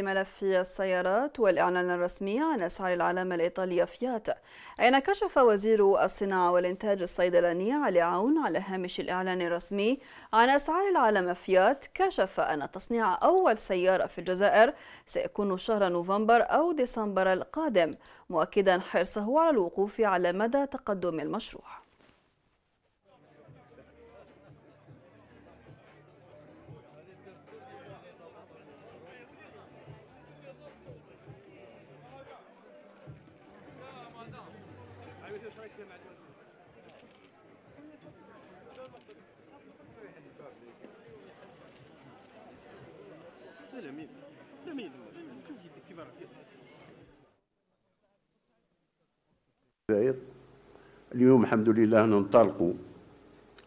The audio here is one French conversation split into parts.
ملف السيارات والإعلان الرسمي عن أسعار العلامة الإيطالية فيات أين كشف وزير الصناعة والإنتاج الصيدلاني علي عون على هامش الإعلان الرسمي عن أسعار العلامة فيات كشف أن تصنيع أول سيارة في الجزائر سيكون شهر نوفمبر أو ديسمبر القادم مؤكدا حرصه على الوقوف على مدى تقدم المشروع لا مين لا مين شوف يدك كيف راك اليوم الحمد لله ننطلقوا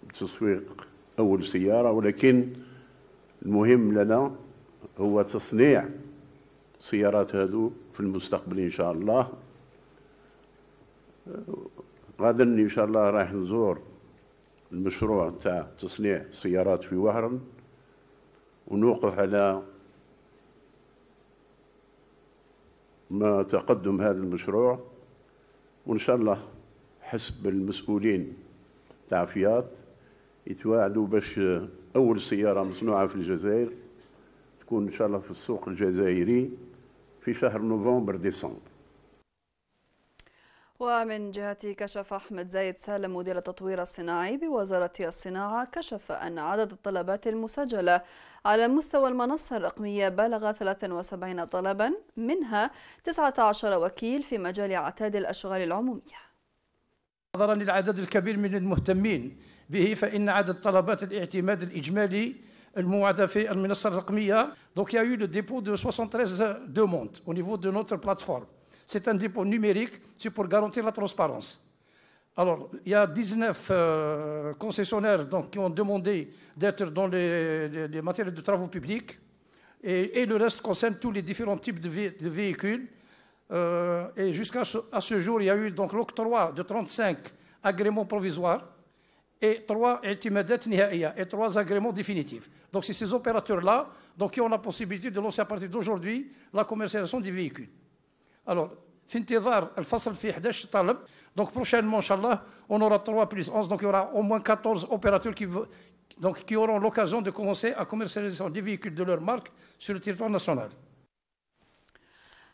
بتسويق اول سياره ولكن المهم لنا هو تصنيع السيارات هذو في المستقبل ان شاء الله غادا ان شاء الله رايح نزور المشروع تاع تصنيع سيارات في وهران ونوقف على ما تقدم هذا المشروع وان شاء الله حسب المسؤولين تاع فيات يتواعدوا باش اول سياره مصنوعه في الجزائر تكون ان شاء الله في السوق الجزائري في شهر نوفمبر ديسمبر ومن جهته كشف أحمد زايد سالم مدير التطوير الصناعي بوزارة الصناعة كشف أن عدد الطلبات المسجلة على مستوى المنصة الرقمية بلغ 73 طلبا منها 19 وكيل في مجال عتاد الأشغال العمومية نظرا للعدد الكبير من المهتمين به فإن عدد طلبات الاعتماد الإجمالي الموعدة في المنصة الرقمية donc il y a eu 73 دوموند او نيفو دو نوتر بلاتفورم C'est un dépôt numérique, c'est pour garantir la transparence. Alors, il y a 19 euh, concessionnaires qui ont demandé d'être dans les, matières de travaux publics. Et, le reste concerne tous les différents types de, véhicules. Euh, et jusqu'à ce, jour, il y a eu l'octroi de 35 agréments provisoires et 3 et 3 agréments définitifs. Donc, c'est ces opérateurs-là qui ont la possibilité de lancer à partir d'aujourd'hui la commercialisation des véhicules. Alors, donc prochainement, Inch'Allah, on aura 3 plus 11, donc il y aura au moins 14 opérateurs qui, qui auront l'occasion de commencer à commercialiser des véhicules de leur marque sur le territoire national.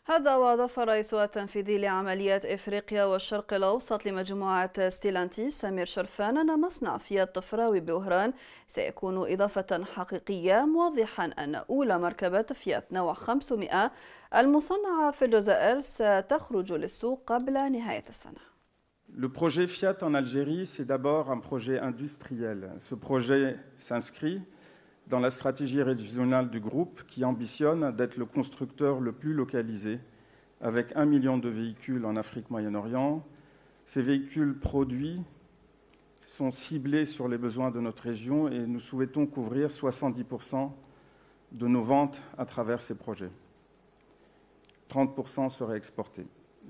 هذا وأضاف الرئيس التنفيذي لعمليات إفريقيا والشرق الأوسط لمجموعة ستيلانتي سمير شرفان أن مصنع فيات طفراوي بوهران سيكون إضافة حقيقية موضحا أن أولى مركبة فيات نوع 500 المصنعة في الجزائر ستخرج للسوق قبل نهاية السنة. Le projet Fiat en Algérie, c'est d'abord un projet industriel. Ce projet s'inscrit dans la stratégie régionale du groupe qui ambitionne d'être le constructeur le plus localisé avec un million de véhicules en Afrique Moyen-Orient. Ces véhicules produits sont ciblés sur les besoins de notre région et nous souhaitons couvrir 70% de nos ventes à travers ces projets. 30% seraient exportés.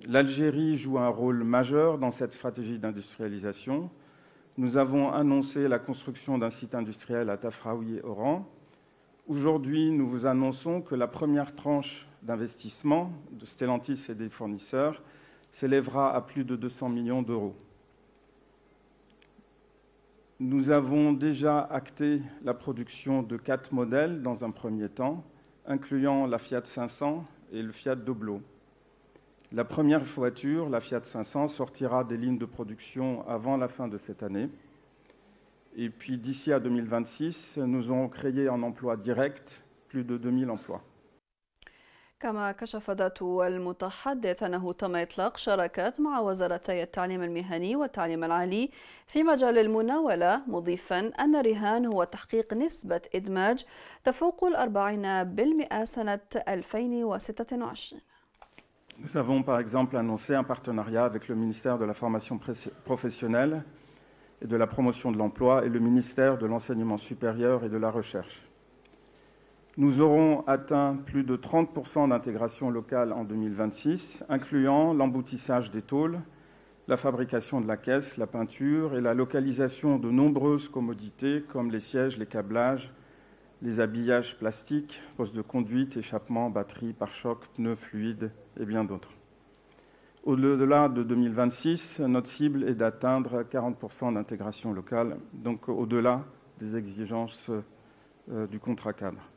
L'Algérie joue un rôle majeur dans cette stratégie d'industrialisation nous avons annoncé la construction d'un site industriel à Tafraoui-Oran. et Aujourd'hui, nous vous annonçons que la première tranche d'investissement de Stellantis et des fournisseurs s'élèvera à plus de 200 millions d'euros. Nous avons déjà acté la production de quatre modèles dans un premier temps, incluant la Fiat 500 et le Fiat Doblo. La première voiture, la Fiat 500, sortira des lignes de production avant la fin de cette année. Et puis d'ici à 2026, nous aurons créé en emploi direct plus de 2000 emplois. كما كشف ذات المتحدث أنه تم إطلاق شراكات مع وزارتي التعليم المهني والتعليم العالي في مجال المناولة مضيفا أن رهان هو تحقيق نسبة إدماج تفوق الأربعين بالمئة سنة 2026 nous avons par exemple annoncé un partenariat avec le ministère de la formation professionnelle et de la promotion de l'emploi et le ministère de l'enseignement supérieur et de la recherche. Nous aurons atteint plus de 30% d'intégration locale en 2026, incluant l'emboutissage des tôles, la fabrication de la caisse, la peinture et la localisation de nombreuses commodités comme les sièges, les câblages, les habillages plastiques, postes de conduite, échappements, batteries, pare-chocs, pneus, fluides et bien d'autres. Au-delà de 2026, notre cible est d'atteindre 40% d'intégration locale, donc au-delà des exigences euh, du contrat cadre.